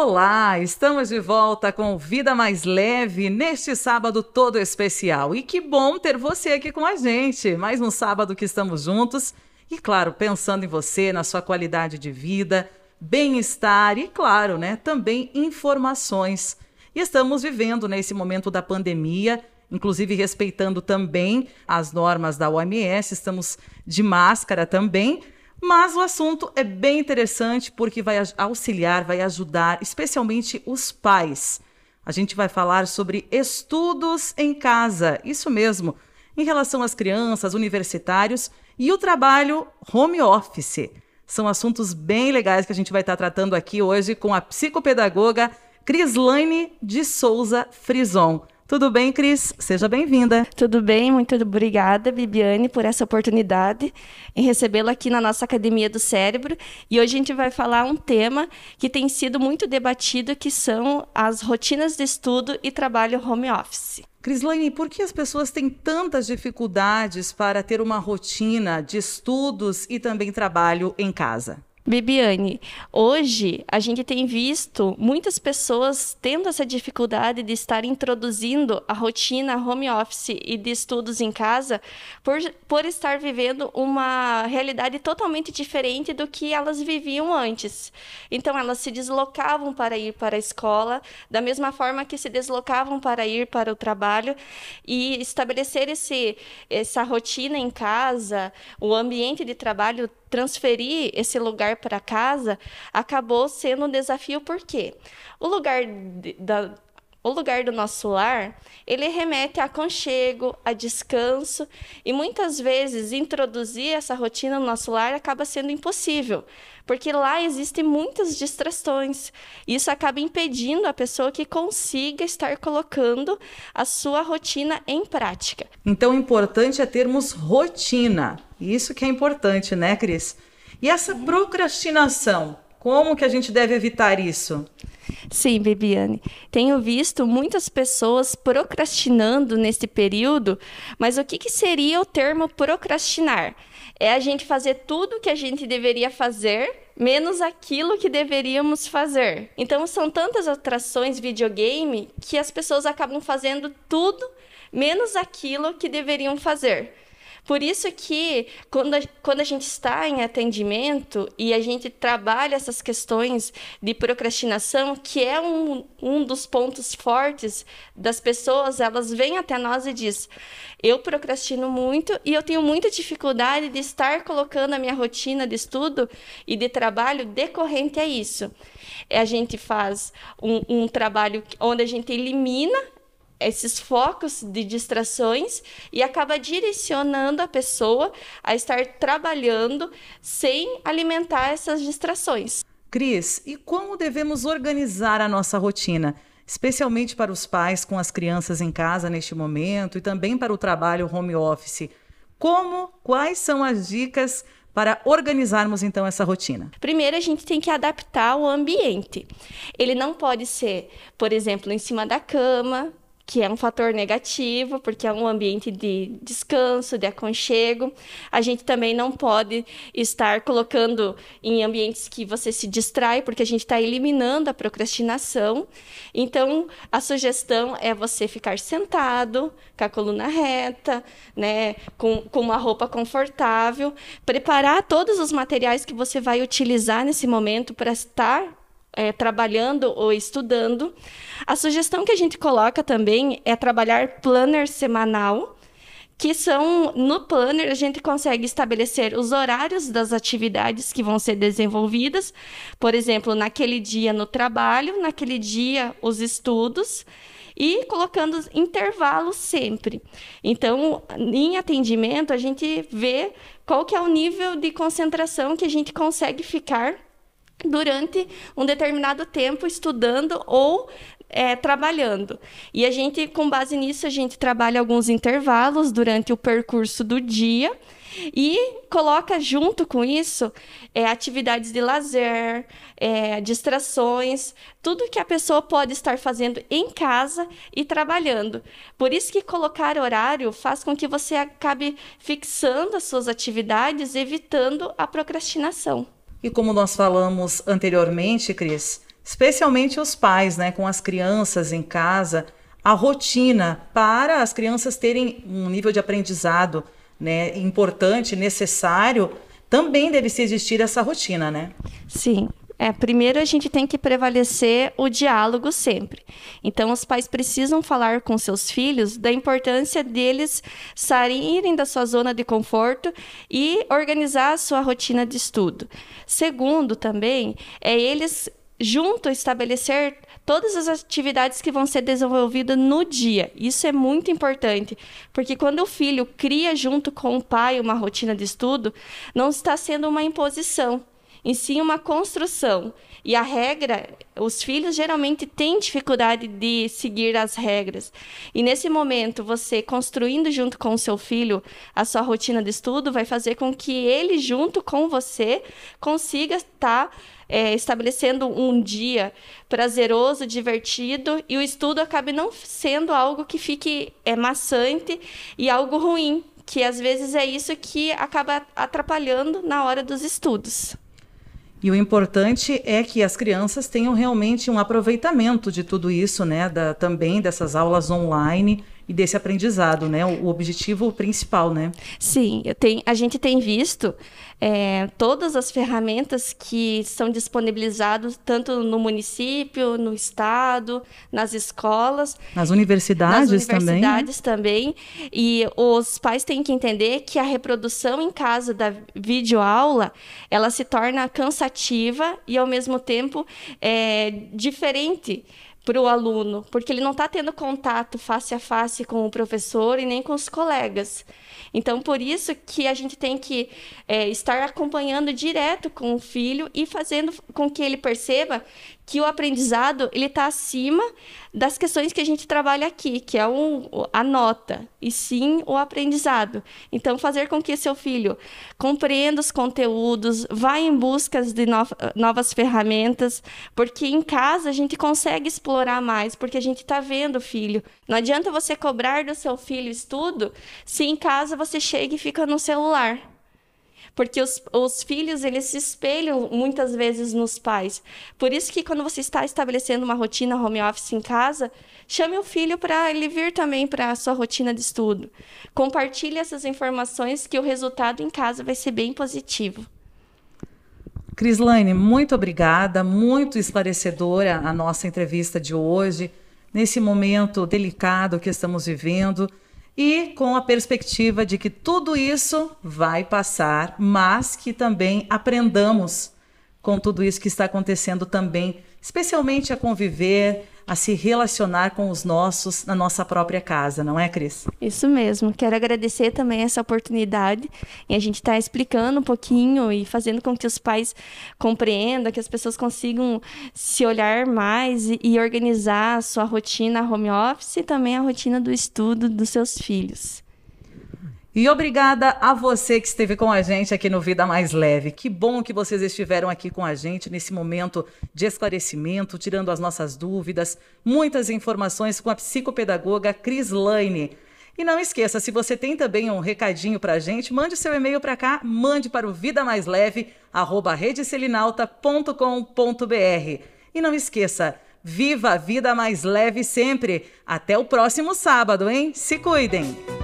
Olá, estamos de volta com Vida Mais Leve neste sábado todo especial. E que bom ter você aqui com a gente. Mais um sábado que estamos juntos e, claro, pensando em você, na sua qualidade de vida, bem-estar e, claro, né, também informações. E estamos vivendo nesse momento da pandemia inclusive respeitando também as normas da OMS, estamos de máscara também, mas o assunto é bem interessante porque vai auxiliar, vai ajudar especialmente os pais. A gente vai falar sobre estudos em casa, isso mesmo, em relação às crianças, universitários e o trabalho home office. São assuntos bem legais que a gente vai estar tratando aqui hoje com a psicopedagoga Crislaine de Souza Frison. Tudo bem, Cris? Seja bem-vinda. Tudo bem, muito obrigada, Bibiane, por essa oportunidade em recebê-lo aqui na nossa Academia do Cérebro. E hoje a gente vai falar um tema que tem sido muito debatido, que são as rotinas de estudo e trabalho home office. Crislaine, por que as pessoas têm tantas dificuldades para ter uma rotina de estudos e também trabalho em casa? Bibiane, hoje a gente tem visto muitas pessoas tendo essa dificuldade de estar introduzindo a rotina home office e de estudos em casa por, por estar vivendo uma realidade totalmente diferente do que elas viviam antes. Então, elas se deslocavam para ir para a escola, da mesma forma que se deslocavam para ir para o trabalho, e estabelecer esse, essa rotina em casa, o ambiente de trabalho transferir esse lugar para casa acabou sendo um desafio porque o lugar de, da, o lugar do nosso lar, ele remete a aconchego, a descanso, e muitas vezes introduzir essa rotina no nosso lar acaba sendo impossível, porque lá existem muitas distrações. Isso acaba impedindo a pessoa que consiga estar colocando a sua rotina em prática. Então, o importante é termos rotina. Isso que é importante, né, Cris? E essa procrastinação, como que a gente deve evitar isso? Sim, Bibiane. Tenho visto muitas pessoas procrastinando nesse período, mas o que, que seria o termo procrastinar? É a gente fazer tudo o que a gente deveria fazer menos aquilo que deveríamos fazer. Então são tantas atrações videogame que as pessoas acabam fazendo tudo menos aquilo que deveriam fazer. Por isso que quando a, quando a gente está em atendimento e a gente trabalha essas questões de procrastinação, que é um, um dos pontos fortes das pessoas, elas vêm até nós e diz: "Eu procrastino muito e eu tenho muita dificuldade de estar colocando a minha rotina de estudo e de trabalho decorrente a isso". É, a gente faz um, um trabalho onde a gente elimina esses focos de distrações e acaba direcionando a pessoa a estar trabalhando sem alimentar essas distrações. Cris, e como devemos organizar a nossa rotina? Especialmente para os pais com as crianças em casa neste momento e também para o trabalho home office. Como, quais são as dicas para organizarmos então essa rotina? Primeiro, a gente tem que adaptar o ambiente. Ele não pode ser, por exemplo, em cima da cama, que é um fator negativo, porque é um ambiente de descanso, de aconchego. A gente também não pode estar colocando em ambientes que você se distrai, porque a gente está eliminando a procrastinação. Então, a sugestão é você ficar sentado, com a coluna reta, né, com, com uma roupa confortável, preparar todos os materiais que você vai utilizar nesse momento para estar é, trabalhando ou estudando. A sugestão que a gente coloca também é trabalhar planner semanal, que são no planner a gente consegue estabelecer os horários das atividades que vão ser desenvolvidas, por exemplo, naquele dia no trabalho, naquele dia os estudos e colocando intervalos sempre. Então, em atendimento, a gente vê qual que é o nível de concentração que a gente consegue ficar durante um determinado tempo estudando ou é, trabalhando. E a gente, com base nisso, a gente trabalha alguns intervalos durante o percurso do dia e coloca junto com isso é, atividades de lazer, é, distrações, tudo que a pessoa pode estar fazendo em casa e trabalhando. Por isso que colocar horário faz com que você acabe fixando as suas atividades, evitando a procrastinação. E como nós falamos anteriormente, Cris, especialmente os pais, né, com as crianças em casa, a rotina para as crianças terem um nível de aprendizado, né, importante, necessário, também deve se existir essa rotina, né? Sim, é, primeiro a gente tem que prevalecer o diálogo sempre. Então os pais precisam falar com seus filhos da importância deles saírem da sua zona de conforto e organizar a sua rotina de estudo. Segundo também é eles junto estabelecer todas as atividades que vão ser desenvolvidas no dia. Isso é muito importante, porque quando o filho cria junto com o pai uma rotina de estudo, não está sendo uma imposição em si uma construção. E a regra, os filhos geralmente têm dificuldade de seguir as regras. E nesse momento, você construindo junto com o seu filho a sua rotina de estudo vai fazer com que ele, junto com você, consiga estar. é, estabelecendo um dia prazeroso, divertido, e o estudo acabe não sendo algo que fique é, maçante e algo ruim, que às vezes é isso que acaba atrapalhando na hora dos estudos. E o importante é que as crianças tenham realmente um aproveitamento de tudo isso, né? Da, também dessas aulas online e desse aprendizado, né? O, objetivo principal, né? Sim, tenho, a gente tem visto é, todas as ferramentas que são disponibilizadas tanto no município, no estado, nas escolas, nas universidades, nas né? universidades também, também. E os pais têm que entender que a reprodução em casa da videoaula ela se torna cansativa e ao mesmo tempo é, diferente para o aluno, porque ele não está tendo contato face a face com o professor e nem com os colegas. Então, por isso que a gente tem que é, estar acompanhando direto com o filho e fazendo com que ele perceba que o aprendizado ele está acima das questões que a gente trabalha aqui, que é um, a nota e sim o aprendizado. Então, fazer com que seu filho compreenda os conteúdos, vá em busca de no novas ferramentas, porque em casa a gente consegue explorar explorar mais, porque a gente está vendo o filho. Não adianta você cobrar do seu filho estudo se em casa você chega e fica no celular. Porque os, os filhos, eles se espelham muitas vezes nos pais. Por isso que quando você está estabelecendo uma rotina home office em casa, chame o filho para ele vir também para a sua rotina de estudo. Compartilhe essas informações que o resultado em casa vai ser bem positivo. Crislaine, muito obrigada, muito esclarecedora a nossa entrevista de hoje, nesse momento delicado que estamos vivendo e com a perspectiva de que tudo isso vai passar, mas que também aprendamos com tudo isso que está acontecendo também especialmente a conviver, a se relacionar com os nossos na nossa própria casa, não é, Cris? Isso mesmo. Quero agradecer também essa oportunidade e a gente estar tá explicando um pouquinho e fazendo com que os pais compreendam, que as pessoas consigam se olhar mais e, e organizar a sua rotina home office e também a rotina do estudo dos seus filhos. E obrigada a você que esteve com a gente aqui no Vida Mais Leve. Que bom que vocês estiveram aqui com a gente nesse momento de esclarecimento, tirando as nossas dúvidas, muitas informações com a psicopedagoga Cris Laine. E não esqueça, se você tem também um recadinho para a gente, mande seu e-mail para cá, mande para o vida mais leve, arroba E não esqueça, viva a vida mais leve sempre. Até o próximo sábado, hein? Se cuidem!